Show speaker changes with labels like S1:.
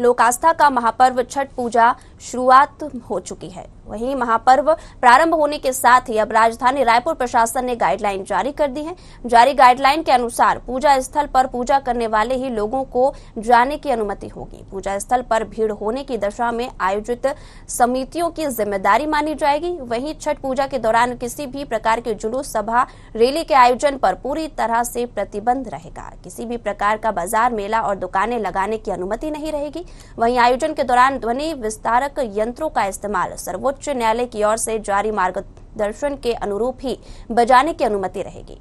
S1: लोक आस्था का महापर्व छठ पूजा शुरुआत हो चुकी है वहीं महापर्व प्रारंभ होने के साथ ही अब राजधानी रायपुर प्रशासन ने गाइडलाइन जारी कर दी है जारी गाइडलाइन के अनुसार पूजा स्थल पर पूजा करने वाले ही लोगों को जाने की अनुमति होगी पूजा स्थल पर भीड़ होने की दशा में आयोजित समितियों की जिम्मेदारी मानी जाएगी वहीं छठ पूजा के दौरान किसी भी प्रकार के जुलूस सभा रैली के आयोजन पर पूरी तरह से प्रतिबंध रहेगा किसी भी प्रकार का बाजार मेला और दुकानें लगाने की अनुमति नहीं रहेगी वहीं आयोजन के दौरान ध्वनि विस्तारक यंत्रों का इस्तेमाल सर्वोच्च न्यायालय की ओर से जारी मार्गदर्शन के अनुरूप ही बजाने की अनुमति रहेगी